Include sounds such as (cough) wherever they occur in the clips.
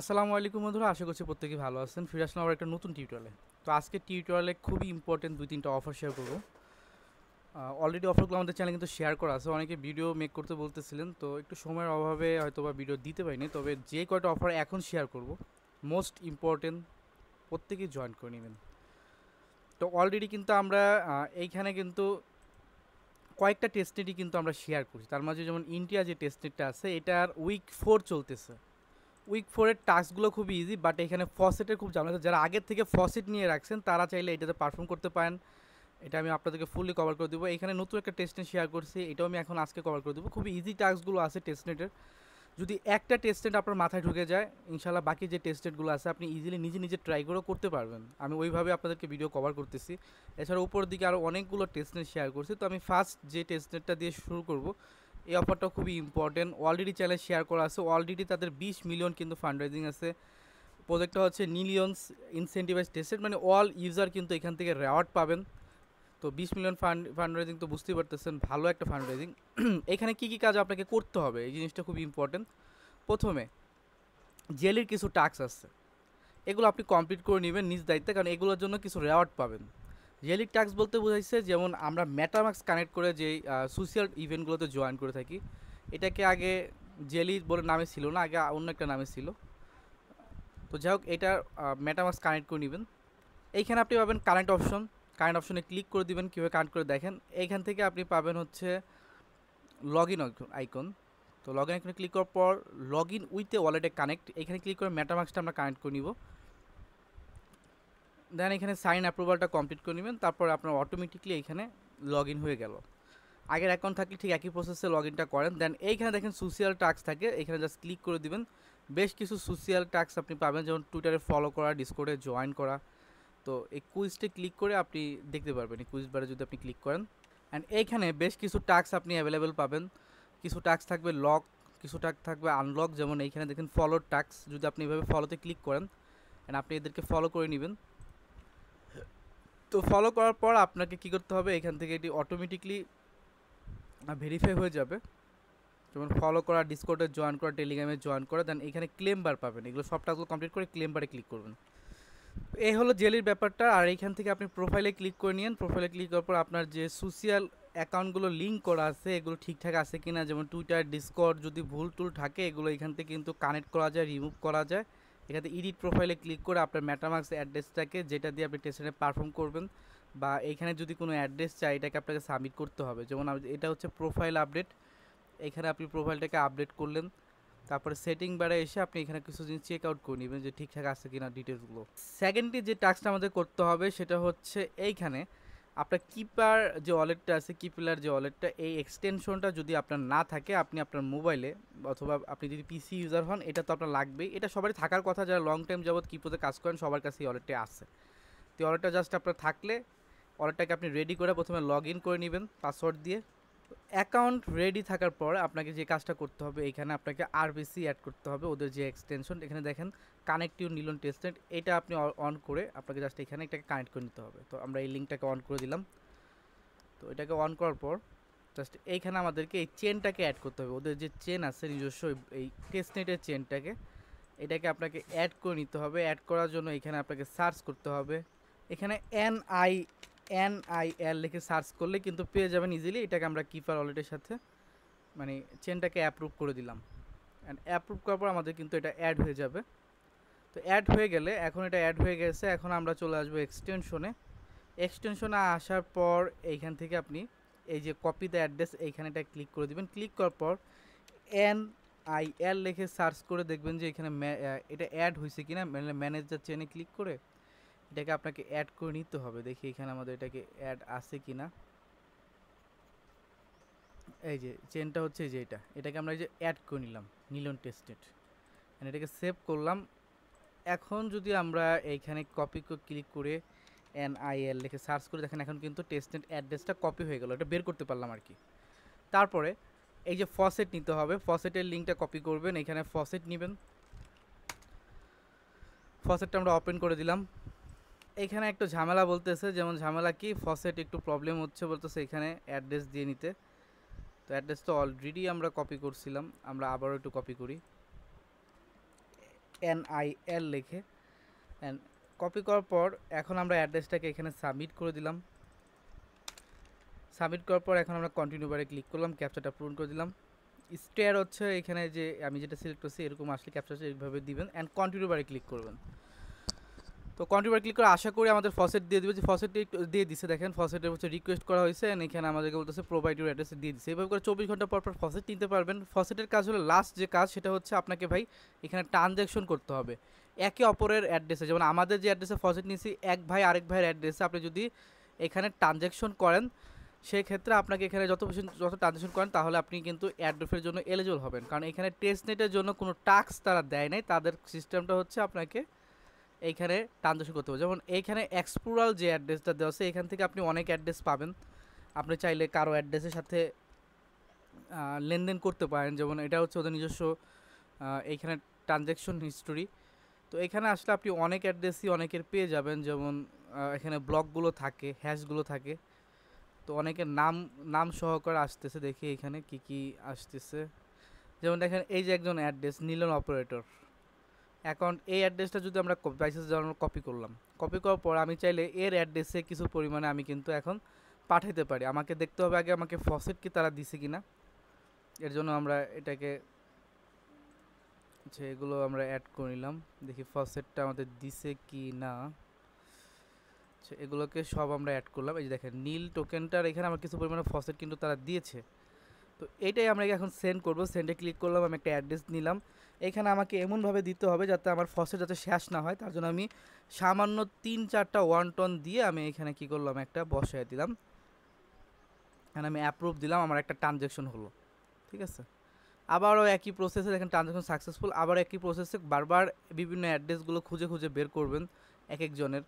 আসসালামু আলাইকুম বন্ধুরা আশা করছি প্রত্যেকে ভালো আছেন ফিরে আসলাম আবার একটা নতুন টিউটোরিয়ালে তো আজকে টিউটোরিয়ালে খুবই ইম্পর্টেন্ট দুই তিনটা অফার শেয়ার করবো অলরেডি অফারগুলো আমাদের চ্যানেলে কিন্তু শেয়ার করা আছে অনেকে ভিডিও মেক করতে বলতেছিলেন তো একটু সময়ের অভাবে হয়তো বা ভিডিও দিতে পারিনি তবে যে কয়টা অফার এখন শেয়ার করব মোস্ট ইম্পর্টেন্ট প্রত্যেকেই জয়েন করে নেবেন তো অলরেডি কিন্তু আমরা এইখানে কিন্তু কয়েকটা টেস্টনেটই কিন্তু আমরা শেয়ার করছি তার মাঝে যেমন ইন্ডিয়া যে টেস্টনেটটা আছে এটার উইক ফোর চলতেছে উইক ফোরের টাস্কগুলো খুবই ইজি বাট এখানে ফসেটের খুব ঝামেলা যারা আগের থেকে ফসেট নিয়ে রাখছেন তারা চাইলে এটাতে পারফর্ম করতে পারেন এটা আমি আপনাদেরকে ফুললি কভার করে দেবো এখানে নতুন একটা টেস্টনেট শেয়ার করছি এটাও আমি এখন আজকে কভার করে দেবো খুবই ইজি টাস্কগুলো আছে টেস্টনেটের যদি একটা টেস্টেন্ট আপনার মাথায় ঢুকে যায় ইনশাল্লাহ বাকি যে টেস্টেন্টগুলো আছে আপনি ইজিলি নিজে নিজে ট্রাই করেও করতে পারবেন আমি ওইভাবে আপনাদেরকে ভিডিও কভার করতেছি এছাড়া উপর দিকে আরও অনেকগুলো টেস্টেন্ট শেয়ার করছি তো আমি ফার্স্ট যে টেস্টেন্টটা দিয়ে শুরু করব এই অফারটা খুবই ইম্পর্টেন্ট অলরেডি চ্যানেল শেয়ার করা আছে অলরেডি তাদের বিশ মিলিয়ন কিন্তু ফান্ড রাইজিং আছে প্রজেক্টটা হচ্ছে নিলিয়নস ইনসেন্টিভাইজ টেস্টেড মানে অল ইউজার কিন্তু এখান থেকে রেওয়ার্ড পাবেন তো বিশ মিলিয়ন ফান্ড ফান্ড রাইজিং তো বুঝতেই পারতেছেন ভালো একটা ফান্ড রাইজিং (clears throat) এখানে কী কী কাজ আপনাকে করতে হবে এই জিনিসটা খুব ইম্পর্টেন্ট প্রথমে জেলের কিছু টাস্ক আছে এগুলো আপনি কমপ্লিট করে নেবেন নিজ দায়িত্বে কারণ এগুলোর জন্য কিছু রেওয়ার্ড পাবেন রিয়েলিক ট্যাক্স বলতে বোঝাইছে যেমন আমরা ম্যাটামাক্স কানেক্ট করে যে সোশ্যাল ইভেন্টগুলোতে জয়েন করে থাকি এটাকে আগে জেলি বলে নামে ছিল না আগে অন্য একটা নামে ছিল তো যাই হোক এটা ম্যাটামাক্স কানেক্ট করে নেবেন এইখানে আপনি পাবেন কারেন্ট অপশন কারেন্ট অপশনে ক্লিক করে দিবেন কীভাবে কানেক্ট করে দেখেন এইখান থেকে আপনি পাবেন হচ্ছে লগ ইন আইকন তো লগ ইন আইকনে ক্লিক করার পর লগ ইন উইথ এ ওয়ালেটে কানেক্ট এখানে ক্লিক করে ম্যাটামাক্সটা আমরা কানেক্ট করে নিব দেন এখানে সাইন অ্যাপ্রুভালটা কমপ্লিট করে নেবেন তারপর আপনার অটোমেটিকলি এখানে লগ ইন হয়ে গেল আগের অ্যাকাউন্ট থাকলে ঠিক একই প্রসেসে লগ ইনটা করেন দেন এইখানে দেখেন সোশিয়াল টাস্ক থাকে এখানে জাস্ট ক্লিক করে দিবেন বেশ কিছু সোশিয়াল টাস্ক আপনি পাবেন যেমন টুইটারে ফলো করা ডিসকোডে জয়েন করা তো এই কুইজটি ক্লিক করে আপনি দেখতে পারবেন এই কুইজবারে বারে যদি আপনি ক্লিক করেন অ্যান্ড এইখানে বেশ কিছু টাস্ক আপনি অ্যাভেলেবেল পাবেন কিছু টাস্ক থাকবে লক কিছু টাস্ক থাকবে আনলক যেমন এইখানে দেখেন ফলো টাস্ক যদি আপনি এভাবে ফলোতে ক্লিক করেন অ্যান্ড আপনি এদেরকে ফলো করে নেবেন তো ফলো করার পর আপনাকে কি করতে হবে এখান থেকে এটি অটোমেটিকলি ভেরিফাই হয়ে যাবে যেমন ফলো করা ডিসকোডে জয়েন করা টেলিগ্রামে জয়েন করা দেন এখানে ক্লেম বার পাবেন এগুলো সব কমপ্লিট করে ক্লেম বারে ক্লিক করবেন এই হলো জেলির ব্যাপারটা আর এইখান থেকে আপনি প্রোফাইলে ক্লিক করে নিন প্রোফাইলে ক্লিক করার পর আপনার যে সোশ্যাল অ্যাকাউন্টগুলো লিঙ্ক করা আছে এগুলো ঠিকঠাক আছে কিনা যেমন টুইটার ডিসকর্ড যদি ভুল টুল থাকে এগুলো এখান থেকে কিন্তু কানেক্ট করা যায় রিমুভ করা যায় এখানে ইডিট প্রোফাইলে ক্লিক করে আপনার ম্যাটামার্কস অ্যাড্রেসটাকে যেটা দিয়ে আপনি টেস্টে পারফর্ম করবেন বা এখানে যদি কোনো অ্যাড্রেস চাই এটাকে আপনাকে সাবমিট করতে হবে যেমন এটা হচ্ছে প্রোফাইল আপডেট এখানে আপনি প্রোফাইলটাকে আপডেট করলেন তারপরে সেটিং বারে এসে আপনি এখানে কিছু জিনিস চেক আউট করে নেবেন যে ঠিকঠাক আছে কিনা ডিটেলসগুলো সেকেন্ডলি যে টাস্কটা আমাদের করতে হবে সেটা হচ্ছে এইখানে আপনার কিপার যে ওয়ালেটটা আছে কিপিলার যে ওয়ালেটটা এই এক্সটেনশনটা যদি আপনার না থাকে আপনি আপনার মোবাইলে অথবা আপনি যদি পিসি ইউজার হন এটা তো আপনার লাগবেই এটা সবারই থাকার কথা যারা লং টাইম যাবৎ কিপোতে কাজ করেন সবার কাছে এই ওয়ালেটটা আসে তো ওয়ালেটটা জাস্ট আপনার থাকলে ওয়ালেটটাকে আপনি রেডি করে প্রথমে লগ ইন করে নেবেন পাসওয়ার্ড দিয়ে অ্যাকাউন্ট রেডি থাকার পর আপনাকে যে কাজটা করতে হবে এখানে আপনাকে আরবিসি অ্যাড করতে হবে ওদের যে এক্সটেনশন এখানে দেখেন কানেক্ট ইউর নিলন টেস্টনেট এটা আপনি অন করে আপনাকে জাস্ট এখানে এটাকে কানেক্ট করে নিতে হবে তো আমরা এই লিঙ্কটাকে অন করে দিলাম তো এটাকে অন করার পর জাস্ট এইখানে আমাদেরকে এই চেনটাকে অ্যাড করতে হবে ওদের যে চেন আছে নিজস্ব এই টেস্টনেটের চেনটাকে এটাকে আপনাকে অ্যাড করে নিতে হবে অ্যাড করার জন্য এখানে আপনাকে সার্চ করতে হবে এখানে N I N I L লিখে সার্চ করলে কিন্তু পেয়ে যাবেন ইজিলি এটাকে আমরা কিপার ওয়ালেটের সাথে মানে চেনটাকে অ্যাপ্রুভ করে দিলাম অ্যান্ড অ্যাপ্রুভ করার পর আমাদের কিন্তু এটা অ্যাড হয়ে যাবে তো অ্যাড হয়ে গেলে এখন এটা অ্যাড হয়ে গেছে এখন আমরা চলে আসবো এক্সটেনশনে এক্সটেনশনে আসার পর এইখান থেকে আপনি এই যে কপি দ্য অ্যাড্রেস এইখানে এটা ক্লিক করে দেবেন ক্লিক করার পর এন আই এল লিখে সার্চ করে দেখবেন যে এখানে এটা অ্যাড হয়েছে কি মানে ম্যানেজার চেনে ক্লিক করে এটাকে আপনাকে অ্যাড করে নিতে হবে দেখি এখানে আমাদের এটাকে অ্যাড আছে কি না এই যে চেনটা হচ্ছে যে এটা এটাকে আমরা এই যে অ্যাড করে নিলাম নিলন মানে টেস্টেড এটাকে সেভ করলাম এখন যদি আমরা এইখানে কপি ক্লিক করে এনআইএল লিখে সার্চ করে দেখেন এখন কিন্তু টেস্টেন্ট অ্যাড্রেসটা কপি হয়ে গেল এটা বের করতে পারলাম আর কি তারপরে এই যে ফসেট নিতে হবে ফসেটের লিঙ্কটা কপি করবেন এখানে ফসেট নেবেন ফসেটটা আমরা ওপেন করে দিলাম এখানে একটু ঝামেলা বলতেছে যেমন ঝামেলা কি ফসেট একটু প্রবলেম হচ্ছে বলতেছে এখানে অ্যাড্রেস দিয়ে নিতে তো অ্যাড্রেস তো অলরেডি আমরা কপি করছিলাম আমরা আবারও একটু কপি করি এনআইএল লিখে অ্যান্ড কপি করার পর এখন আমরা অ্যাড্রেসটাকে এখানে সাবমিট করে দিলাম সাবমিট করার পর এখন আমরা কন্টিনিউ বারে ক্লিক করলাম ক্যাপচারটা পূরণ করে দিলাম স্টেয়ার হচ্ছে এখানে যে আমি যেটা সিলেক্ট করছি এরকম আসলে ক্যাপচাটা এইভাবে দিবেন অ্যান্ড কন্টিনিউ বারে ক্লিক করবেন তো কন্টিনিউ ক্লিক করে আশা করি আমাদের ফসেট দিয়ে দিবে যে ফসেট দিয়ে দিছে দেখেন ফসেটের হচ্ছে রিকোয়েস্ট করা হয়েছে এখানে আমাদেরকে বলতেছে প্রোভাইড ইউর অ্যাড্রেস দিয়ে দিচ্ছে এভাবে করে চব্বিশ ঘন্টা পর পর ফসেট নিতে পারবেন ফসেটের কাজ হলো লাস্ট যে কাজ সেটা হচ্ছে আপনাকে ভাই এখানে ট্রানজ্যাকশন করতে হবে একে অপরের অ্যাড্রেসে যেমন আমাদের যে অ্যাড্রেসে ফসেট নিয়েছি এক ভাই আরেক ভাইয়ের অ্যাড্রেসে আপনি যদি এখানে ট্রানজ্যাকশন করেন সেই ক্ষেত্রে আপনাকে এখানে যত যত ট্রানজ্যাকশন করেন তাহলে আপনি কিন্তু অ্যাড্রেসের জন্য এলিজিবল হবেন কারণ এখানে টেস্ট নেটের জন্য কোনো টাস্ক তারা দেয় নাই তাদের সিস্টেমটা হচ্ছে আপনাকে এইখানে ট্রানজেকশন করতে পারবেন যেমন এইখানে এক্সপ্লোরাল যে অ্যাড্রেসটা দেওয়া আছে এখান থেকে আপনি অনেক অ্যাড্রেস পাবেন আপনি চাইলে কারো অ্যাড্রেসের সাথে লেনদেন করতে পারেন যেমন এটা হচ্ছে ওদের নিজস্ব এইখানে ট্রানজ্যাকশন হিস্টোরি তো এখানে আসলে আপনি অনেক অ্যাড্রেসই অনেকের পেয়ে যাবেন যেমন এখানে ব্লকগুলো থাকে হ্যাশগুলো থাকে তো অনেকের নাম নাম সহকারে আসতেছে দেখি এখানে কি কি আসতেছে যেমন দেখেন এই যে একজন অ্যাড্রেস নিলন অপারেটর এখন এই অ্যাড্রেসটা যদি আমরা বাইসেস জানানো কপি করলাম কপি করার পর আমি চাইলে এর অ্যাড্রেসে কিছু পরিমাণে আমি কিন্তু এখন পাঠাইতে পারি আমাকে দেখতে হবে আগে আমাকে ফসেট কি তারা দিছে কি না এর জন্য আমরা এটাকে আচ্ছা এগুলো আমরা অ্যাড করে নিলাম দেখি ফসেটটা আমাদের দিছে কি না আচ্ছা এগুলোকে সব আমরা অ্যাড করলাম এই যে দেখেন নীল টোকেনটার এখানে আমার কিছু পরিমাণে ফসেট কিন্তু তারা দিয়েছে তো এইটাই আমরা এখন সেন্ড করব সেন্ডে ক্লিক করলাম আমি একটা অ্যাড্রেস নিলাম এখানে আমাকে এমনভাবে দিতে হবে যাতে আমার ফসল যাতে শেষ না হয় তার জন্য আমি সামান্য তিন চারটা ওয়ান টন দিয়ে আমি এখানে কি করলাম একটা বসায় দিলাম এখানে আমি অ্যাপ্রুভ দিলাম আমার একটা ট্রানজ্যাকশন হলো ঠিক আছে আবারও একই প্রসেসে এখানে ট্রানজ্যাকশন সাকসেসফুল আবার একই প্রসেসে বারবার বিভিন্ন অ্যাড্রেসগুলো খুঁজে খুঁজে বের করবেন এক একজনের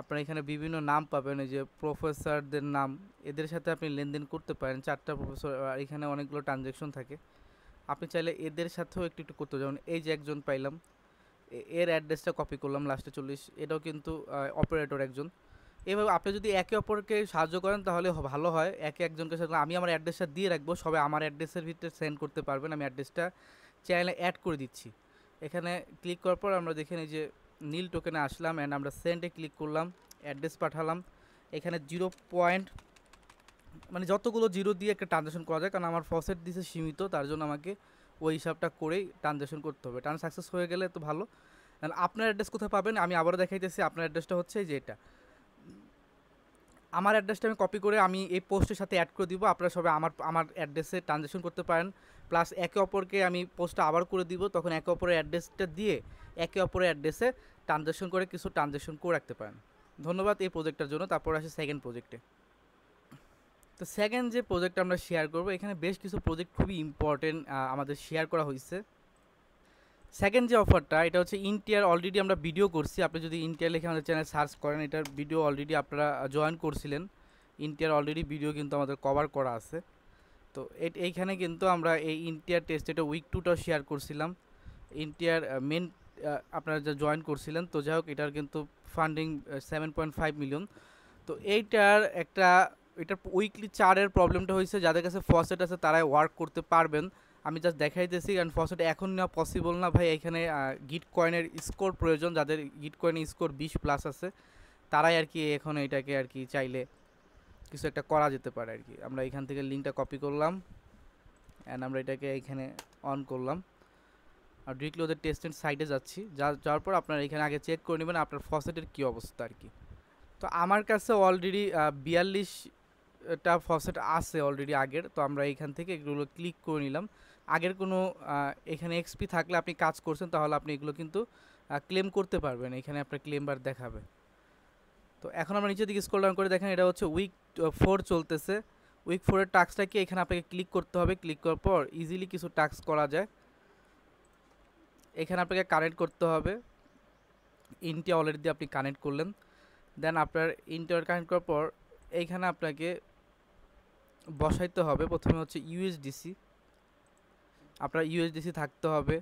আপনারা এখানে বিভিন্ন নাম পাবেন এই যে প্রফেসরদের নাম এদের সাথে আপনি লেনদেন করতে পারেন চারটা প্রফেসর আর এখানে অনেকগুলো ট্রানজ্যাকশন থাকে আপনি চাইলে এদের সাথেও একটু একটু করতে যেমন এই যে একজন পাইলাম এর অ্যাড্রেসটা কপি করলাম লাস্টে চল্লিশ এটাও কিন্তু অপারেটর একজন এভাবে আপনি যদি একে অপরকে সাহায্য করেন তাহলে ভালো হয় একে একজনকে সাহায্য আমি আমার অ্যাড্রেসটা দিয়ে রাখবো সবাই আমার অ্যাড্রেসের ভিতরে সেন্ড করতে পারবেন আমি অ্যাড্রেসটা চ্যানেলে অ্যাড করে দিচ্ছি এখানে ক্লিক করার পর আমরা দেখে নিই যে নীল টোকেনে আসলাম অ্যান্ড আমরা সেন্ডে ক্লিক করলাম অ্যাড্রেস পাঠালাম এখানে জিরো পয়েন্ট মানে যতগুলো জিরো দিয়ে একটা ট্রানজ্যাকশন করা যায় কারণ আমার ফসেট দিছে সীমিত তার জন্য আমাকে ওই হিসাবটা করেই ট্রানজ্যাকশন করতে হবে ট্রান সাকসেস হয়ে গেলে তো ভালো আপনার অ্যাড্রেস কোথায় পাবেন আমি আবারও দেখাইতেছি আপনার অ্যাড্রেসটা হচ্ছে যে এটা আমার অ্যাড্রেসটা আমি কপি করে আমি এই পোস্টের সাথে অ্যাড করে দিব আপনারা সবাই আমার আমার অ্যাড্রেসে ট্রানজ্যাকশন করতে পারেন প্লাস একে অপরকে আমি পোস্টটা আবার করে দিব তখন একে অপরের অ্যাড্রেসটা দিয়ে একে অপরের অ্যাড্রেসে ট্রানজ্যাকশন করে কিছু ট্রানজ্যাকশন করে রাখতে পারেন ধন্যবাদ এই প্রজেক্টটার জন্য তারপর আসে সেকেন্ড প্রজেক্টে তো সেকেন্ড যে প্রজেক্টটা আমরা শেয়ার করব এখানে বেশ কিছু প্রজেক্ট খুবই ইম্পর্টেন্ট আমাদের শেয়ার করা হয়েছে সেকেন্ড যে অফারটা এটা হচ্ছে ইনটিয়ার অলরেডি আমরা ভিডিও করছি আপনি যদি ইনটিয়ার লেখে আমাদের চ্যানেল সার্চ করেন এটার ভিডিও অলরেডি আপনারা জয়েন করছিলেন ইনটিয়ার অলরেডি ভিডিও কিন্তু আমাদের কভার করা আছে তো এইখানে কিন্তু আমরা এই ইনটিয়ার টেস্ট এটা উইক টুটাও শেয়ার করছিলাম ইনটিয়ার মেন আপনারা যা জয়েন করছিলেন তো যাই হোক এটার কিন্তু funding seven point five million তো এইটার একটা এটার উইকলি চারের প্রবলেমটা হয়েছে যাদের কাছে ফসেট আছে তারাই ওয়ার্ক করতে পারবেন আমি জাস্ট দেখাইতেছি কারণ ফসলটা এখন নেওয়া পসিবল না ভাই এখানে গিট কয়েনের স্কোর প্রয়োজন যাদের গিট কয়েনের স্কোর বিশ প্লাস আছে তারাই আর কি এখন এটাকে আর কি চাইলে কিছু একটা করা যেতে পারে আর কি আমরা এখান থেকে লিঙ্কটা কপি করলাম অ্যান্ড আমরা এটাকে এখানে অন করলাম আর ডিরেক্টলি ওদের টেস্টেন্ট সাইডে যাচ্ছি যা যাওয়ার পর আপনারা এখানে আগে চেক করে নেবেন আপনার ফসেটের কী অবস্থা আর কি তো আমার কাছে অলরেডি বিয়াল্লিশটা ফসেট আছে অলরেডি আগের তো আমরা এখান থেকে এগুলো ক্লিক করে নিলাম আগের কোনো এখানে এক্সপি থাকলে আপনি কাজ করছেন তাহলে আপনি এগুলো কিন্তু ক্লেম করতে পারবেন এখানে আপনার ক্লেম বার দেখাবে তো এখন আমরা নিচের দিকে স্ক্রল ডাউন করে দেখেন এটা হচ্ছে উইক ফোর চলতেছে উইক ফোরের টাস্কটাকে এখানে আপনাকে ক্লিক করতে হবে ক্লিক করার পর ইজিলি কিছু টাস্ক করা যায় এখানে আপনাকে কানেক্ট করতে হবে ইনটি অলরেডি আপনি কানেক্ট করলেন দেন আপনার ইন্টার কানেক্ট করার পর এইখানে আপনাকে বসাইতে হবে প্রথমে হচ্ছে ইউএসডিসি আপনার ইউএসডিসি থাকতে হবে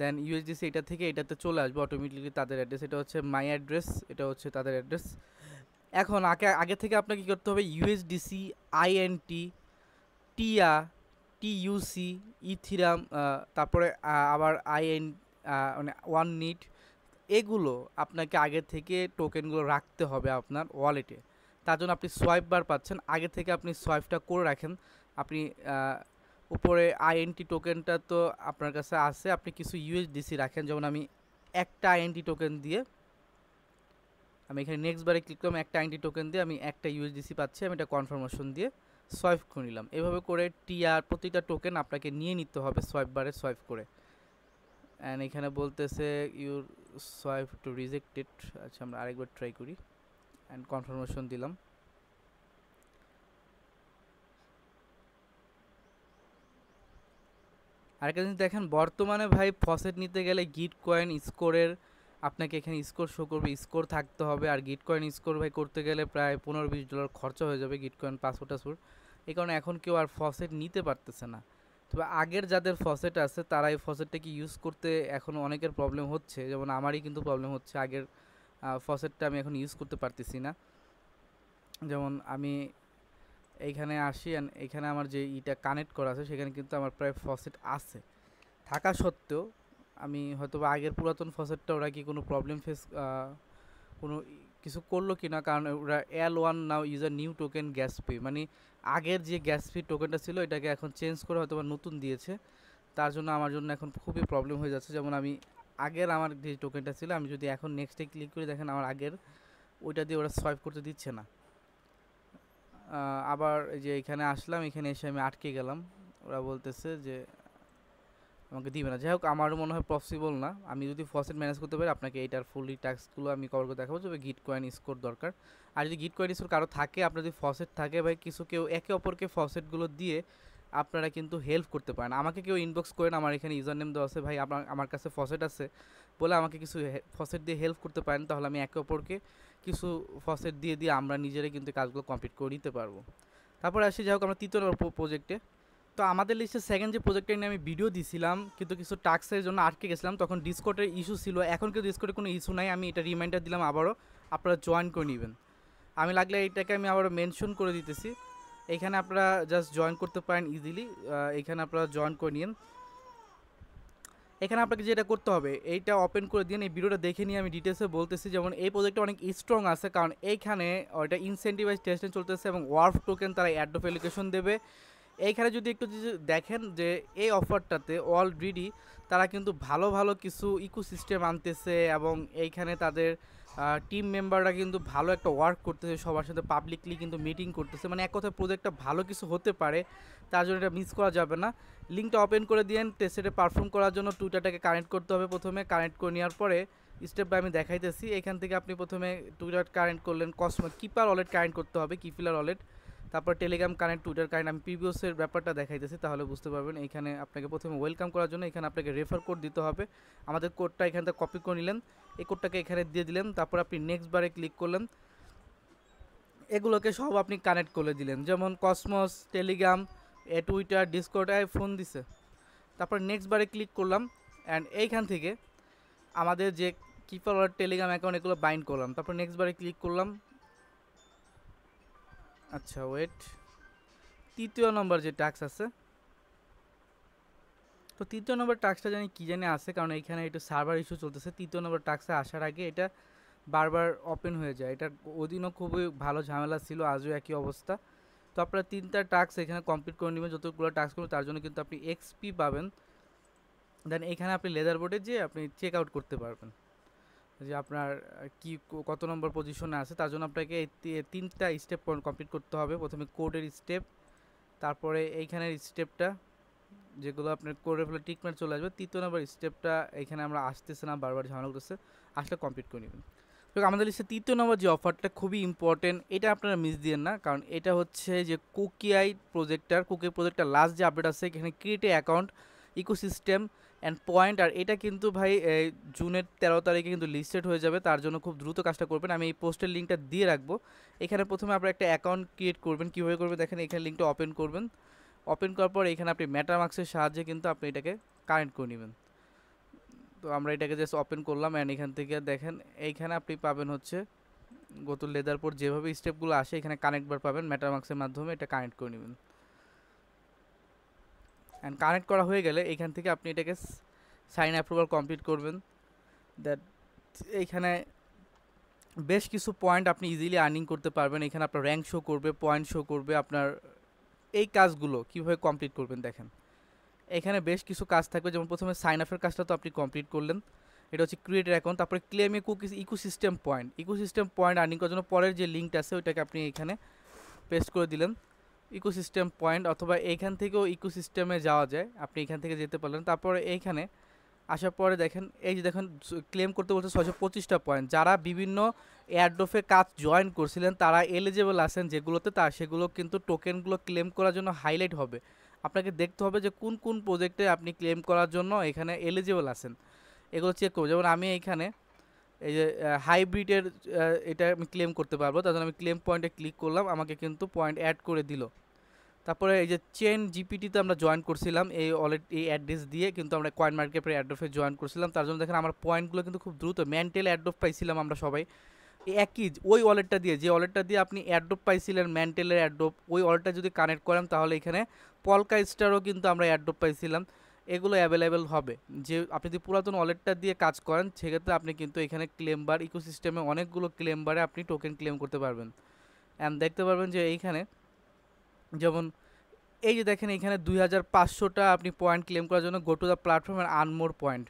দেন ইউএসডিসি এটা থেকে এটাতে চলে আসবে অটোমেটিকলি তাদের অ্যাড্রেস এটা হচ্ছে মাই অ্যাড্রেস এটা হচ্ছে তাদের অ্যাড্রেস এখন আগে আগে থেকে আপনাকে কী করতে হবে ইউএসডিসি আইএনটি টিয়া টিইউসি ইথিরাম তারপরে আবার আইএন মানে ওয়ান নিট এগুলো আপনাকে আগে থেকে টোকেনগুলো রাখতে হবে আপনার ওয়ালেটে তার জন্য আপনি সোয়াইপ বার পাচ্ছেন আগে থেকে আপনি সোয়াইপটা করে রাখেন আপনি উপরে আইএনটি টোকেনটা তো আপনার কাছে আছে আপনি কিছু ইউএসডিসি রাখেন যেমন আমি একটা আইএনটি টোকেন দিয়ে আমি এখানে নেক্সট বারে ক্লিক করলাম একটা আইএনটি টোকেন দিয়ে আমি একটা ইউএসডিসি পাচ্ছি আমি এটা কনফার্মেশন দিয়ে সোয়াইপ করে নিলাম এভাবে করে টিআর প্রতিটা টোকেন আপনাকে নিয়ে নিতে হবে সোয়াইপ বারে সোয়াইপ করে অ্যান্ড এখানে বলতেছে ইউর সোয়াইপ টু রিজেক্টেড আচ্ছা আমরা আরেকবার ট্রাই করি অ্যান্ড কনফার্মেশন দিলাম আরেকটা জিনিস দেখেন বর্তমানে ভাই ফসেট নিতে গেলে গিট কয়েন স্কোরের আপনাকে এখানে স্কোর শো করবে স্কোর থাকতে হবে আর গিট কয়েন স্কোর ভাই করতে গেলে প্রায় পনেরো বিশ ডলার খরচা হয়ে যাবে গিট কয়েন পাসওয়ার্ড টাসওয়ার্ড এই কারণে এখন কেউ আর ফসেট নিতে পারতেছে না তবে আগের যাদের ফসেট আছে তারা এই ফসেটটাকে ইউজ করতে এখন অনেকের প্রবলেম হচ্ছে যেমন আমারই কিন্তু প্রবলেম হচ্ছে আগের ফসেটটা আমি এখন ইউজ করতে পারতেছি না যেমন আমি এইখানে আসি এখানে আমার যে ইটা কানেক্ট করা আছে সেখানে কিন্তু আমার প্রায় ফসেট আছে থাকা সত্ত্বেও আমি হয়তো আগের পুরাতন ফসেটটা ওরা কি কোনো প্রবলেম ফেস কোনো কিছু করলো কি না কারণ ওরা L one now use a new token gas P মানে আগের যে গ্যাস পি টোকেনটা ছিল এটাকে এখন চেঞ্জ করে হয়তো নতুন দিয়েছে তার জন্য আমার জন্য এখন খুবই প্রবলেম হয়ে যাচ্ছে যেমন আমি আগের আমার যে টোকেনটা ছিল আমি যদি এখন নেক্সটে ক্লিক করি দেখেন আমার আগের ওইটা দিয়ে ওরা সোয়াইপ করতে দিচ্ছে না আবার যে এখানে আসলাম এখানে এসে আমি আটকে গেলাম ওরা বলতেছে যে আমাকে দিবে না যাই হোক আমারও মনে হয় পসিবল না আমি যদি ফসেট ম্যানেজ করতে পারি আপনাকে এইটার ফুলি ট্যাক্সগুলো আমি কভার করে দেখাবো যে গিট কয়েন স্কোর দরকার আর যদি গিট কয়েন স্কোর কারো থাকে আপনার যদি ফসেট থাকে ভাই কিছু কেউ একে অপরকে ফসেটগুলো দিয়ে আপনারা কিন্তু হেল্প করতে পারেন আমাকে কেউ ইনবক্স করেন আমার এখানে ইউজার নেম দেওয়া আছে ভাই আপনার আমার কাছে ফসেট আছে বলে আমাকে কিছু ফসেট দিয়ে হেল্প করতে পারেন তাহলে আমি একে অপরকে কিছু ফসেট দিয়ে দিয়ে আমরা নিজেরাই কিন্তু কাজগুলো কমপ্লিট করে নিতে পারবো তারপরে আসি যাই হোক আমরা তৃতীয় প্রজেক্টে তো আমাদের লিস্টে সেকেন্ড যে প্রজেক্টটা নিয়ে আমি ভিডিও দিছিলাম কিন্তু কিছু টাস্কের জন্য আটকে গেছিলাম তখন ডিসকোটের ইস্যু ছিল এখন কিন্তু ডিসকোটের কোনো ইস্যু নাই আমি এটা রিমাইন্ডার দিলাম আবারও আপনারা জয়েন করে নেবেন আমি লাগলে এটাকে আমি আবারও মেনশন করে দিতেছি এখানে আপনারা জাস্ট জয়েন করতে পারেন ইজিলি এখানে আপনারা জয়েন করে নিন এখানে আপনাকে যেটা করতে হবে এইটা ওপেন করে দিন এই ভিডিওটা দেখে নিয়ে আমি ডিটেলসে বলতেছি যেমন এই প্রজেক্টটা অনেক স্ট্রং আছে কারণ এইখানে ওইটা ইনসেন্টিভাইজ টেস্টিং চলতেছে এবং ওয়ার্ফ টোকেন তারা অ্যাড অ্যাপ্লিকেশন দেবে এইখানে যদি একটু দেখেন যে এই অফারটাতে অলরেডি তারা কিন্তু ভালো ভালো কিছু ইকোসিস্টেম আনতেছে এবং এইখানে তাদের টিম মেম্বাররা কিন্তু ভালো একটা ওয়ার্ক করতেছে সবার সাথে পাবলিকলি কিন্তু মিটিং করতেছে মানে এক কথায় প্রজেক্টটা ভালো কিছু হতে পারে তার জন্য এটা মিস করা যাবে না লিঙ্কটা ওপেন করে দিয়েন টেস্টে পারফর্ম করার জন্য টুইটারটাকে কানেক্ট করতে হবে প্রথমে কানেক্ট করে নেওয়ার পরে স্টেপ বাই আমি দেখাইতেছি এখান থেকে আপনি প্রথমে টুইটার কানেক্ট করলেন কসমো কিপার ওয়ালেট কানেক্ট করতে হবে কিপিলার ওয়ালেট তারপর টেলিগ্রাম কানেক্ট টুইটার কানেক্ট আমি পিবিওসের ব্যাপারটা দেখাইতেছি তাহলে বুঝতে পারবেন এখানে আপনাকে প্রথমে ওয়েলকাম করার জন্য এখানে আপনাকে রেফার কোড দিতে হবে আমাদের কোডটা এখান থেকে কপি করে নিলেন এই কোডটাকে এখানে দিয়ে দিলেন তারপর আপনি নেক্সট বারে ক্লিক করলেন এগুলোকে সব আপনি কানেক্ট করে দিলেন যেমন কসমস টেলিগ্রাম এ টুইটার ডিসকোটায় ফোন দিছে তারপর নেক্সট বারে ক্লিক করলাম অ্যান্ড এইখান থেকে আমাদের যে কিপার ওয়ার টেলিগ্রাম অ্যাকাউন্ট এগুলো বাইন্ড করলাম তারপর নেক্সট বারে ক্লিক করলাম আচ্ছা ওয়েট তৃতীয় নম্বর যে টাস্ক আছে তো তৃতীয় নম্বর টাস্কটা জানি কী জানি আসে কারণ এখানে একটু সার্ভার ইস্যু চলতেছে তৃতীয় নম্বর টাস্কে আসার আগে এটা বারবার ওপেন হয়ে যায় এটা ওদিনও খুবই ভালো ঝামেলা ছিল আজও একই অবস্থা তো আপনারা তিনটা টাস্ক এখানে কমপ্লিট করে নেবেন যতগুলো টাস্ক করবেন তার জন্য কিন্তু আপনি এক্সপি পাবেন দেন এখানে আপনি লেদার বোর্ডে যেয়ে আপনি চেক আউট করতে পারবেন যে আপনার কি কত নম্বর পজিশনে আছে তার জন্য আপনাকে তিনটা স্টেপ কমপ্লিট করতে হবে প্রথমে কোডের স্টেপ তারপরে এইখানের স্টেপটা যেগুলো আপনার করে ফেলে ট্রিটমেন্ট চলে আসবে তৃতীয় নম্বর স্টেপটা এখানে আমরা আসতেছে না বারবার ঝামেলা করতেছে আসলে কমপ্লিট করে নেবেন তো আমাদের লিস্টে তৃতীয় নম্বর যে অফারটা খুবই ইম্পর্টেন্ট এটা আপনারা মিস দিয়েন না কারণ এটা হচ্ছে যে কুকিআই প্রজেক্টার কুকি প্রজেক্টটা লাস্ট যে আপডেট আছে এখানে create account ecosystem and point আর এটা কিন্তু ভাই জুনের তেরো তারিখে কিন্তু লিস্টেড হয়ে যাবে তার জন্য খুব দ্রুত কাজটা করবেন আমি এই পোস্টের লিঙ্কটা দিয়ে রাখবো এখানে প্রথমে আপনারা একটা অ্যাকাউন্ট ক্রিয়েট করবেন কীভাবে করবেন দেখেন এখানে লিঙ্কটা ওপেন করবেন ওপেন করার পর এখানে আপনি ম্যাটামাক্সের সাহায্যে কিন্তু আপনি এটাকে কারেন্ট করে নেবেন তো আমরা এটাকে জাস্ট ওপেন করলাম অ্যান্ড এখান থেকে দেখেন এইখানে আপনি পাবেন হচ্ছে গতুল লেদার পর যেভাবে স্টেপগুলো আসে এখানে কানেক্ট বার পাবেন ম্যাটামাক্সের মাধ্যমে এটা কানেক্ট করে নেবেন অ্যান্ড কানেক্ট করা হয়ে গেলে এখান থেকে আপনি এটাকে সাইন অ্যাপ্রুভাল কমপ্লিট করবেন দ্যাট এইখানে বেশ কিছু পয়েন্ট আপনি ইজিলি আর্নিং করতে পারবেন এখানে আপনার র্যাঙ্ক শো করবে পয়েন্ট শো করবে আপনার এই কাজগুলো কিভাবে কমপ্লিট করবেন দেখেন এখানে বেশ কিছু কাজ থাকবে যেমন প্রথমে সাইন আপের কাজটা তো আপনি কমপ্লিট করলেন এটা হচ্ছে ক্রিয়েটার অ্যাকাউন্ট তারপরে claim a cookies ecosystem point ecosystem point earning করার জন্য পরের যে লিঙ্কটা আছে ওইটাকে আপনি এখানে পেস্ট করে দিলেন ইকোসিস্টেম পয়েন্ট অথবা এইখান থেকেও ইকোসিস্টেমে যাওয়া যায় আপনি এখান থেকে যেতে পারলেন তারপরে এইখানে আসার পরে দেখেন এই যে দেখেন ক্লেম করতে বলছে ছয়শো পঁচিশটা পয়েন্ট যারা বিভিন্ন এয়ারড্রোফে কাজ জয়েন করছিলেন তারা এলিজেবল আছেন যেগুলোতে তা সেগুলো কিন্তু টোকেনগুলো ক্লেম করার জন্য হাইলাইট হবে আপনাকে দেখতে হবে যে কোন কোন প্রজেক্টে আপনি ক্লেম করার জন্য এখানে এলিজেবল আছেন এগুলো চেক করবো যেমন আমি এখানে এই যে হাইব্রিডের এটা আমি ক্লেম করতে পারবো তার জন্য আমি ক্লেম পয়েন্টে ক্লিক করলাম আমাকে কিন্তু পয়েন্ট অ্যাড করে দিল তারপরে এই যে চেন জিপিটিতে আমরা জয়েন করছিলাম এই অলরেডি এই অ্যাড্রেস দিয়ে কিন্তু আমরা কয়েন মার্কেটের অ্যাড্রফে জয়েন করছিলাম তার জন্য দেখেন আমার পয়েন্টগুলো কিন্তু খুব দ্রুত মেন্টেল অ্যাড্রফ পাইছিলাম আমরা সবাই একই ওই ওয়ালেটটা দিয়ে যে ওয়ালেটটা দিয়ে আপনি অ্যাড্রপ পাইছিলেন ম্যান্টেলের অ্যাড্রপ ওই ওয়ালেটটা যদি কানেক্ট করেন তাহলে এখানে পলকা স্টারও কিন্তু আমরা অ্যাড্রপ পাইছিলাম এগুলো অ্যাভেলেবেল হবে যে আপনি যদি পুরাতন ওয়ালেটটা দিয়ে কাজ করেন সেক্ষেত্রে আপনি কিন্তু এখানে ক্লেমবার ইকোসিস্টেমে অনেকগুলো ক্লেমবারে আপনি টোকেন ক্লেম করতে পারবেন অ্যান্ড দেখতে পারবেন যে এইখানে যেমন এই যে দেখেন এখানে দুই হাজার পাঁচশোটা আপনি পয়েন্ট ক্লেম করার জন্য গো টু দ্য প্ল্যাটফর্ম আর আনমোর পয়েন্ট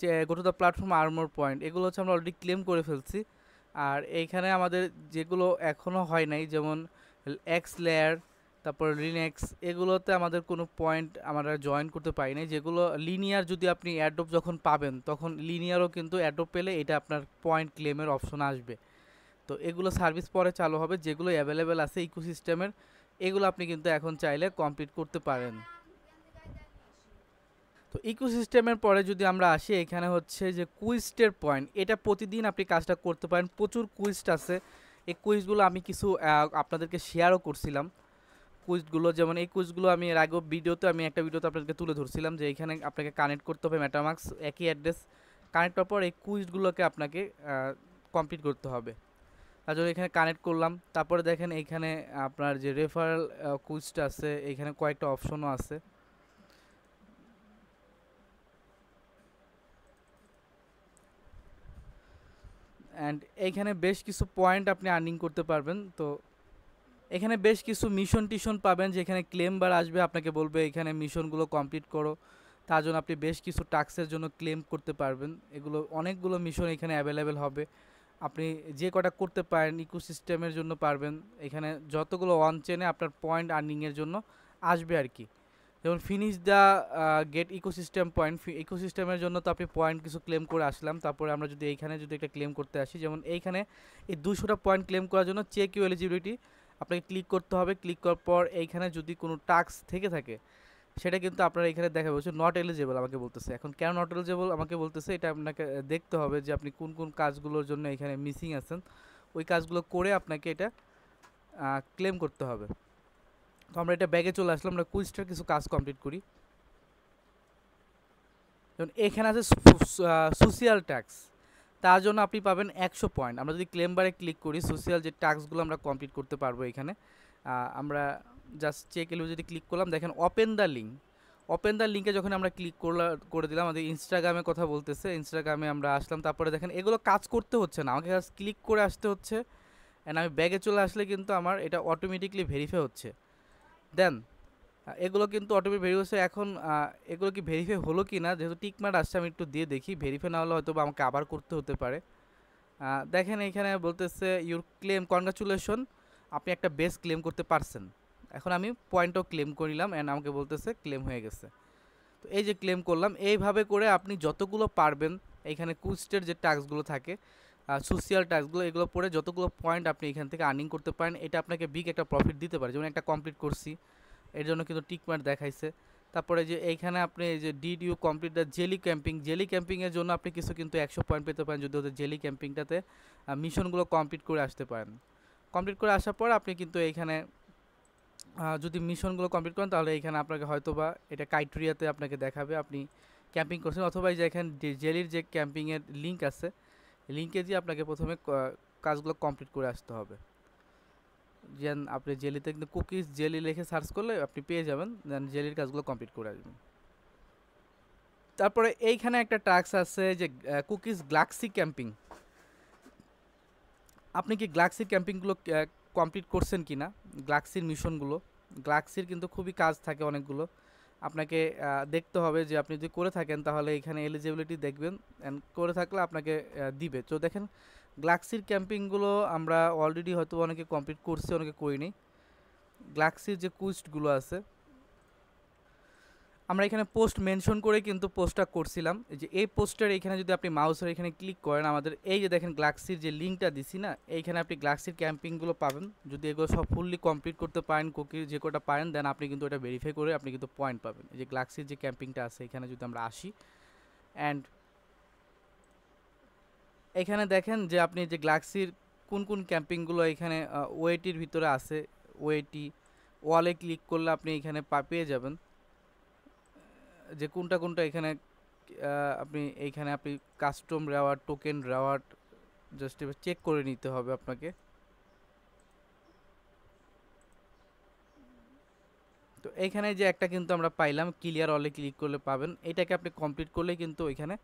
যে go to the platform earn more point এগুলো হচ্ছে আমরা অলরেডি ক্লেম করে ফেলছি আর এইখানে আমাদের যেগুলো এখনও হয় নাই যেমন এক্স লেয়ার তারপর লিনেক্স এগুলোতে আমাদের কোনো পয়েন্ট আমরা জয়েন করতে পারি নাই যেগুলো লিনিয়ার যদি আপনি অ্যাডোপ যখন পাবেন তখন লিনিয়ারও কিন্তু অ্যাডোপ পেলে এটা আপনার পয়েন্ট ক্লেমের অপশন আসবে তো এগুলো সার্ভিস পরে চালু হবে যেগুলো অ্যাভেলেবেল আছে ইকোসিস্টেমের এগুলো আপনি কিন্তু এখন চাইলে কমপ্লিট করতে পারেন তো ইকোসিস্টেমের পরে যদি আমরা আসি এখানে হচ্ছে যে কুইস্টের পয়েন্ট এটা প্রতিদিন আপনি কাজটা করতে পারেন প্রচুর কুইস্ট আছে এই কুইজগুলো আমি কিছু আপনাদেরকে শেয়ারও করছিলাম কুইজগুলো যেমন এই কুইজগুলো আমি এর আগেও ভিডিওতে আমি একটা ভিডিওতে আপনাদেরকে তুলে ধরছিলাম যে এখানে আপনাকে কানেক্ট করতে হবে ম্যাটামার্কস একই অ্যাড্রেস কানেক্ট হওয়ার পর এই কুইজগুলোকে আপনাকে কমপ্লিট করতে হবে তার জন্য এখানে কানেক্ট করলাম তারপরে দেখেন এখানে আপনার যে রেফারেল কুইজটা আছে এখানে কয়েকটা অপশনও আছে অ্যান্ড এইখানে বেশ কিছু পয়েন্ট আপনি আর্নিং করতে পারবেন তো এখানে বেশ কিছু মিশন টিশন পাবেন যেখানে ক্লেমবার আসবে আপনাকে বলবে এখানে মিশনগুলো কমপ্লিট করো তার জন্য আপনি বেশ কিছু টাস্কের জন্য ক্লেম করতে পারবেন এগুলো অনেকগুলো মিশন এখানে অ্যাভেলেবেল হবে আপনি যে কটা করতে পারেন ইকোসিস্টেমের জন্য পারবেন এখানে যতগুলো ওয়ান চেনে আপনার পয়েন্ট আর্নিংয়ের জন্য আসবে আর কি যেমন finish the gate ecosystem point ইকোসিস্টেমের জন্য তো আপনি পয়েন্ট কিছু ক্লেম করে আসলাম তারপরে আমরা যদি এইখানে যদি একটা ক্লেম করতে আসি যেমন এইখানে এই দুশোটা পয়েন্ট ক্লেম করার জন্য চেক ইউ এলিজিবিলিটি আপনাকে ক্লিক করতে হবে ক্লিক করার পর এইখানে যদি কোনো টাস্ক থেকে থাকে সেটা কিন্তু আপনারা এখানে দেখা বলছে নট এলিজেবল আমাকে বলতেছে এখন কেন নট এলিজেবল আমাকে বলতেছে এটা আপনাকে দেখতে হবে যে আপনি কোন কোন কাজগুলোর জন্য এখানে মিসিং আছেন ওই কাজগুলো করে আপনাকে এটা ক্লেম করতে হবে তো আমরা এটা ব্যাগে চলে আসলাম আমরা কুইজটার কিছু কাজ কমপ্লিট করি যেমন এখানে আছে সোশিয়াল ট্যাক্স তার জন্য আপনি পাবেন একশো পয়েন্ট আমরা যদি ক্লেম বারে ক্লিক করি সোশিয়াল যে ট্যাক্সগুলো আমরা কমপ্লিট করতে পারবো এখানে আমরা জাস্ট চেক এলো যদি ক্লিক করলাম দেখেন open the link open the লিঙ্কে যখন আমরা ক্লিক করলা করে দিলাম আমাদের ইনস্টাগ্রামে কথা বলতেছে ইনস্টাগ্রামে আমরা আসলাম তারপরে দেখেন এগুলো কাজ করতে হচ্ছে না আমাকে জাস্ট ক্লিক করে আসতে হচ্ছে অ্যান্ড আমি ব্যাগে চলে আসলে কিন্তু আমার এটা অটোমেটিকলি ভেরিফাই হচ্ছে দেন এগুলো কিন্তু অটোমেটিক ভেরিফাই হচ্ছে এখন এগুলো কি ভেরিফাই হলো কি না যেহেতু টিকমার্ট আসছে আমি একটু দিয়ে দেখি ভেরিফাই না হলে হয়তো আমাকে আবার করতে হতে পারে দেখেন এখানে বলতেছে ইউর ক্লেম কনগ্রাচুলেশন আপনি একটা বেস্ট ক্লেম করতে পারছেন এখন আমি পয়েন্টও ক্লেম করিলাম অ্যান্ড আমাকে বলতেছে ক্লেম হয়ে গেছে তো এই যে ক্লেম করলাম এইভাবে করে আপনি যতগুলো পারবেন এইখানে কুস্টের যে টাস্কগুলো থাকে সোশিয়াল টাস্কগুলো এগুলো পড়ে যতগুলো পয়েন্ট আপনি এখান থেকে আর্নিং করতে পারেন এটা আপনাকে বিগ একটা প্রফিট দিতে পারে যেমন একটা কমপ্লিট করছি এর জন্য কিন্তু টিকমার্ট দেখাইছে তারপরে যে এইখানে আপনি এই যে ডিডিউ complete the jelly camping jelly ক্যাম্পিংয়ের জন্য আপনি কিছু কিন্তু একশো পয়েন্ট পেতে পারেন যদি ওদের জেলি ক্যাম্পিংটাতে মিশনগুলো কমপ্লিট করে আসতে পারেন কমপ্লিট করে আসার পর আপনি কিন্তু এইখানে যদি মিশনগুলো কমপ্লিট করেন তাহলে এখানে আপনাকে হয়তো বা এটা ক্রাইটেরিয়াতে আপনাকে দেখাবে আপনি ক্যাম্পিং করছেন অথবা এই যে এখানে জেলির যে ক্যাম্পিংয়ের লিঙ্ক আছে লিঙ্কে দিয়ে আপনাকে প্রথমে কাজগুলো কমপ্লিট করে আসতে হবে যেন আপনি জেলিতে কিন্তু কুকিজ জেলি লিখে সার্চ করলে আপনি পেয়ে যাবেন দেন জেলির কাজগুলো কমপ্লিট করে আসবেন তারপরে এইখানে একটা টাস্ক আছে যে কুকিজ গ্লাক্সি ক্যাম্পিং আপনি কি গ্লাক্সি ক্যাম্পিংগুলো কমপ্লিট করছেন কি না গ্লাক্সির মিশনগুলো গ্লাক্সির কিন্তু খুবই কাজ থাকে অনেকগুলো আপনাকে দেখতে হবে যে আপনি যদি করে থাকেন তাহলে এখানে এলিজিবিলিটি দেখবেন অ্যান্ড করে থাকলে আপনাকে দিবে তো দেখেন গ্লাক্সির ক্যাম্পিংগুলো আমরা অলরেডি হয়তো অনেকে কমপ্লিট করছি অনেকে করিনি গ্লাক্সির যে কুইস্টগুলো আছে আমরা এখানে পোস্ট মেনশন করে কিন্তু পোস্টটা করছিলাম যে এই পোস্টের এখানে যদি আপনি মাউসের এখানে ক্লিক করেন আমাদের এই যে দেখেন গ্লাক্সির যে লিঙ্কটা দিছি না এইখানে আপনি গ্লাক্সির ক্যাম্পিংগুলো পাবেন যদি এগুলো সব ফুললি কমপ্লিট করতে পারেন কুকি যে কটা পারেন দেন আপনি কিন্তু এটা ভেরিফাই করে আপনি কিন্তু পয়েন্ট পাবেন যে গ্লাক্সির যে ক্যাম্পিংটা আছে এখানে যদি আমরা আসি অ্যান্ড এখানে দেখেন যে আপনি যে গ্লাক্সির কোন কোন ক্যাম্পিংগুলো এখানে ওয়েটির ভিতরে আছে ওয়েটি ওয়ালে ক্লিক করলে আপনি এখানে পেয়ে যাবেন যে কোনটা কোনটা এখানে আপনি এইখানে আপনি custom reward token reward just check করে নিতে হবে আপনাকে তো এইখানে যে একটা কিন্তু আমরা পাইলাম ক্লিয়ার অলে ক্লিক করলে পাবেন এটাকে আপনি কমপ্লিট করলে কিন্তু এখানে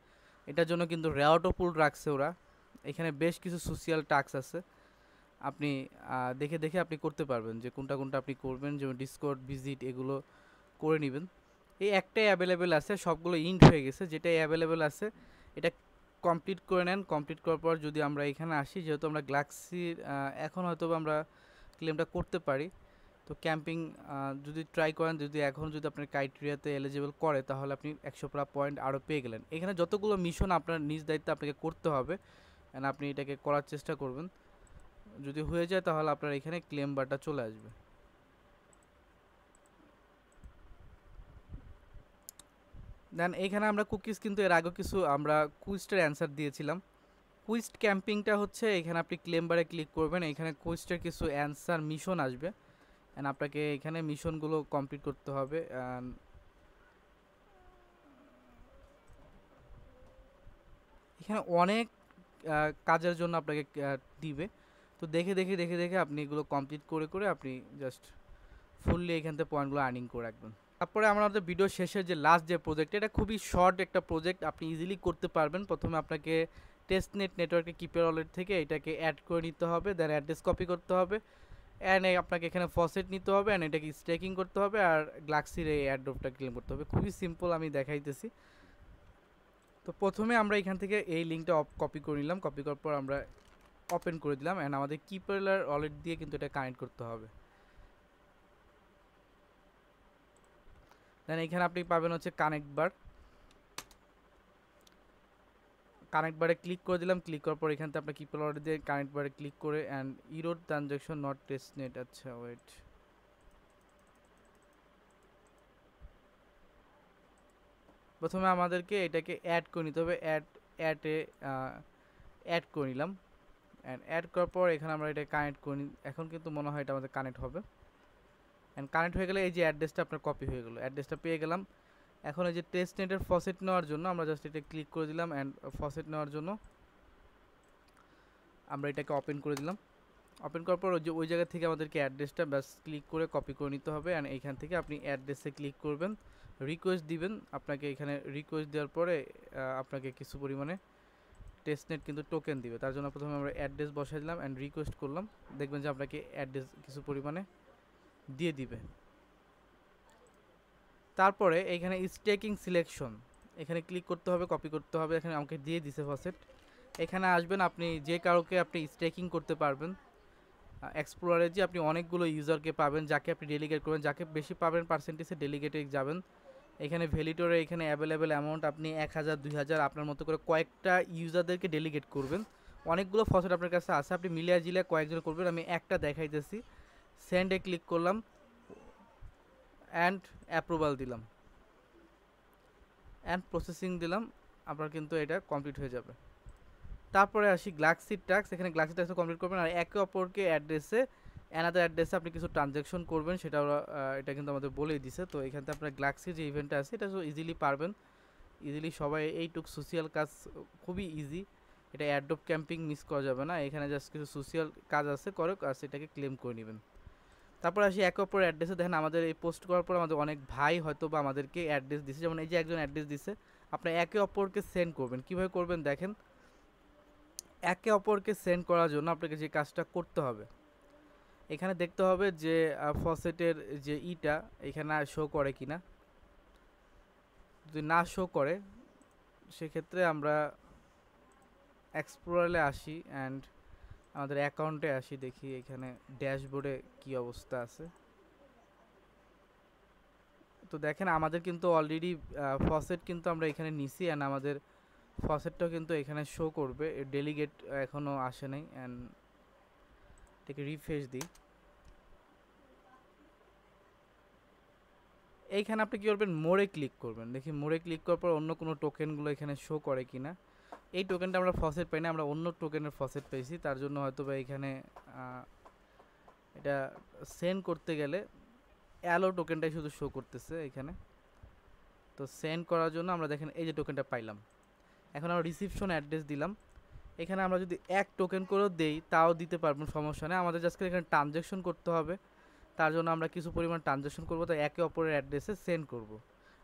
এটার জন্য কিন্তু রেওয়ার্ডও পুল রাখছে ওরা এখানে বেশ কিছু সোশিয়াল টাস্ক আছে আপনি দেখে দেখে আপনি করতে পারবেন যে কোনটা কোনটা আপনি করবেন যেমন ডিসকোড ভিজিট এগুলো করে নেবেন এই একটাই অ্যাভেলেবেল আছে সবগুলো ইন্ড হয়ে গেছে যেটাই অ্যাভেলেবেল আছে এটা কমপ্লিট করে নেন কমপ্লিট করার পর যদি আমরা এখানে আসি যেহেতু আমরা গ্লাক্সির এখন হয়তো আমরা ক্লেমটা করতে পারি তো ক্যাম্পিং যদি ট্রাই করেন যদি এখন যদি আপনার ক্রাইটেরিয়াতে এলিজিবল করে তাহলে আপনি একশো প্রা পয়েন্ট আরও পেয়ে গেলেন এখানে যতগুলো মিশন আপনার নিজ দায়িত্বে আপনাকে করতে হবে অ্যান্ড আপনি এটাকে করার চেষ্টা করবেন যদি হয়ে যায় তাহলে আপনার এখানে ক্লেম বারটা চলে আসবে দেন এখানে আমরা কুকিজ কিন্তু এর আগে কিছু আমরা কুইস্টের অ্যান্সার দিয়েছিলাম কুইস্ট ক্যাম্পিংটা হচ্ছে এখানে আপনি ক্লেম্বারে ক্লিক করবেন এখানে কুইস্টের কিছু অ্যান্সার মিশন আসবে অ্যান্ড আপনাকে এখানে মিশনগুলো কমপ্লিট করতে হবে অ্যান্ড এখানে অনেক কাজের জন্য আপনাকে দিবে তো দেখে দেখে দেখে দেখে আপনি এগুলো কমপ্লিট করে করে আপনি জাস্ট ফুললি এখান থেকে পয়েন্টগুলো আর্নিং করে রাখবেন তারপরে আমাদের ভিডিও শেষের যে লাস্ট যে প্রজেক্ট এটা খুবই শর্ট একটা প্রজেক্ট আপনি ইজিলি করতে পারবেন প্রথমে আপনাকে টেস্টনেট নেটওয়ার্কে কিপার ওয়ালেট থেকে এটাকে অ্যাড করে নিতে হবে দেন অ্যাড্রেস কপি করতে হবে অ্যান্ড আপনাকে এখানে ফসেট নিতে হবে অ্যান্ড এটাকে স্ট্রেকিং করতে হবে আর গ্লাক্সির এই অ্যাড্রোপটা ক্লেম করতে হবে খুবই সিম্পল আমি দেখাইতেছি তো প্রথমে আমরা এখান থেকে এই লিঙ্কটা কপি করে নিলাম কপি করার পর আমরা ওপেন করে দিলাম অ্যান্ড আমাদের কিপার ওয়ালেট দিয়ে কিন্তু এটা কানেক্ট করতে হবে দেন এখানে আপনি পাবেন হচ্ছে কানেক্ট বার কানেক্ট বারে ক্লিক করে দিলাম ক্লিক করার পর এখান আপনি আপনার কিপল অর্ডার দিয়ে কানেক্ট বারে ক্লিক করে অ্যান্ড ইরোড ট্রানজ্যাকশন নট টেস্ট নেট আচ্ছা ওয়েট প্রথমে আমাদেরকে এটাকে অ্যাড করে নিতে হবে অ্যাড অ্যাডে অ্যাড করে নিলাম অ্যান্ড অ্যাড করার পর এখানে আমরা এটা কানেক্ট করি এখন কিন্তু মনে হয় এটা আমাদের কানেক্ট হবে অ্যান্ড কানেক্ট হয়ে গেলে এই যে অ্যাড্রেসটা আপনার কপি হয়ে গেলো অ্যাড্রেসটা পেয়ে গেলাম এখন এই যে টেস্ট নেটের ফসেট নেওয়ার জন্য আমরা জাস্ট এটা ক্লিক করে দিলাম অ্যান্ড ফসেট নেওয়ার জন্য আমরা এটাকে ওপেন করে দিলাম ওপেন করার পর ওই যে ওই জায়গা থেকে আমাদেরকে অ্যাড্রেসটা ব্যাস ক্লিক করে কপি করে নিতে হবে অ্যান্ড এইখান থেকে আপনি অ্যাড্রেসে ক্লিক করবেন রিকোয়েস্ট দিবেন আপনাকে এখানে রিকোয়েস্ট দেওয়ার পরে আপনাকে কিছু পরিমাণে টেস্ট নেট কিন্তু টোকেন দিবে তার জন্য প্রথমে আমরা অ্যাড্রেস বসাই দিলাম অ্যান্ড রিকোয়েস্ট করলাম দেখবেন যে আপনাকে অ্যাড্রেস কিছু পরিমাণে দিয়ে দিবে তারপরে এখানে স্টেকিং সিলেকশন এখানে ক্লিক করতে হবে কপি করতে হবে এখানে আমাকে দিয়ে দিছে ফসেট এখানে আসবেন আপনি যে কারোকে আপনি স্টেকিং করতে পারবেন এক্সপ্লোরারে যে আপনি অনেকগুলো ইউজারকে পাবেন যাকে আপনি ডেলিগেট করবেন যাকে বেশি পাবেন পার্সেন্টেজে ডেলিগেটে যাবেন এখানে ভ্যালিটরে এখানে অ্যাভেলেবেল অ্যামাউন্ট আপনি এক হাজার দুই হাজার আপনার মতো করে কয়েকটা ইউজারদেরকে ডেলিগেট করবেন অনেকগুলো ফসেট আপনার কাছে আছে আপনি মিলিয়া জিলিয়া কয়েকজন করবেন আমি একটা দেখাইতেছি সেন্ডে ক্লিক করলাম অ্যান্ড অ্যাপ্রুভাল দিলাম অ্যান্ড প্রসেসিং দিলাম আপনার কিন্তু এটা কমপ্লিট হয়ে যাবে তারপরে আসি গ্লাক্সি ট্যাক্স এখানে গ্লাক্সি ট্যাক্স কমপ্লিট করবেন আর একে অপরকে অ্যাড্রেসে অ্যানাদার অ্যাড্রেসে আপনি কিছু ট্রানজ্যাকশন করবেন সেটা এটা কিন্তু আমাদের বলেই দিছে তো এখান থেকে আপনার গ্লাক্সির যে ইভেন্টটা আছে এটা ইজিলি পারবেন ইজিলি সবাই এইটুক সোশিয়াল কাজ খুবই ইজি এটা অ্যাডোপ ক্যাম্পিং মিস করা যাবে না এখানে জাস্ট কিছু সোশিয়াল কাজ আছে করে আর সেটাকে ক্লেম করে নেবেন তারপর আসি একে অপরের অ্যাড্রেসে দেখেন আমাদের এই পোস্ট করার পর আমাদের অনেক ভাই হয়তো বা আমাদেরকে অ্যাড্রেস দিছে যেমন এই যে একজন অ্যাড্রেস দিছে আপনার একে অপরকে সেন্ড করবেন কীভাবে করবেন দেখেন একে অপরকে সেন্ড করার জন্য আপনাকে যে কাজটা করতে হবে এখানে দেখতে হবে যে ফসেটের যে ইটা এখানে শো করে কি না যদি না শো করে সেক্ষেত্রে আমরা এক্সপ্লোরালে আসি অ্যান্ড আমাদের অ্যাকাউন্টে আসি দেখি এখানে ড্যাশবোর্ডে কি অবস্থা আছে তো দেখেন আমাদের কিন্তু অলরেডি ফসেট কিন্তু আমরা এখানে নিছি অ্যান্ড আমাদের ফসেটটা কিন্তু এখানে শো করবে ডেলিগেট এখনও আসে নাই অ্যান্ড এটাকে রিফ্রেশ দিই এইখানে আপনি কী করবেন মোড়ে ক্লিক করবেন দেখি মোড়ে ক্লিক করার পর অন্য কোনো টোকেনগুলো এখানে শো করে কিনা এই টোকেনটা আমরা ফসেট পাই না আমরা অন্য টোকেনের ফসেট পেয়েছি তার জন্য হয়তো বা এখানে এটা সেন্ড করতে গেলে অ্যালো টোকেনটাই শুধু শো করতেছে এখানে তো সেন্ড করার জন্য আমরা দেখেন এই যে টোকেনটা পাইলাম এখন আমরা রিসিপশন অ্যাড্রেস দিলাম এখানে আমরা যদি এক টোকেন করেও দেই তাও দিতে পারবেন সমস্যা নেই আমাদের জাস্ট এখানে ট্রানজ্যাকশন করতে হবে তার জন্য আমরা কিছু পরিমাণ ট্রানজ্যাকশন করবো তো একে অপরের অ্যাড্রেসে সেন্ড করব।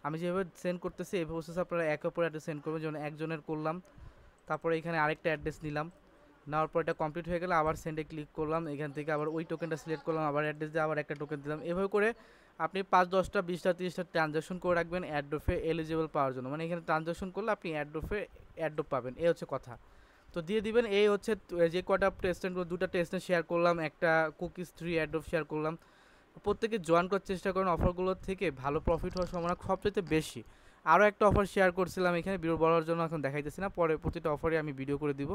আমি যেভাবে সেন্ড করতেছি এই প্রসেস আপনারা একে অপরের অ্যাড্রেস সেন্ড করবেন যেমন একজনের করলাম তারপরে এখানে আরেকটা অ্যাড্রেস নিলাম নেওয়ার পর এটা কমপ্লিট হয়ে গেলে আবার সেন্ডে ক্লিক করলাম এখান থেকে আবার ওই টোকেনটা সিলেক্ট করলাম আবার অ্যাড্রেস দিয়ে আবার একটা টোকেন দিলাম এভাবে করে আপনি পাঁচ দশটা বিশটা তিরিশটা ট্রানজ্যাকশন করে রাখবেন অ্যাড্রোফে এলিজিবল পাওয়ার জন্য মানে এখানে ট্রানজ্যাকশন করলে আপনি অ্যাড্রোফে অ্যাড্রোপ পাবেন এই হচ্ছে কথা তো দিয়ে দিবেন এই হচ্ছে যে কটা টেস্টেন্ট দুটা টেস্টেন্ট শেয়ার করলাম একটা কুকিজ থ্রি অ্যাড্রোফ শেয়ার করলাম প্রত্যেকে জয়েন করার চেষ্টা করেন অফারগুলোর থেকে ভালো প্রফিট হওয়ার সম্ভাবনা সবচেয়ে বেশি আরও একটা অফার শেয়ার করছিলাম এখানে ভিডিও বলার জন্য এখন দেখাইতেছি না পরে প্রতিটা অফারে আমি ভিডিও করে দিব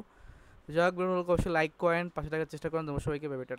যাই হোক ভিডিও অবশ্যই লাইক করেন পাশে টাকার চেষ্টা করেন তোমার সবাইকে ভেবে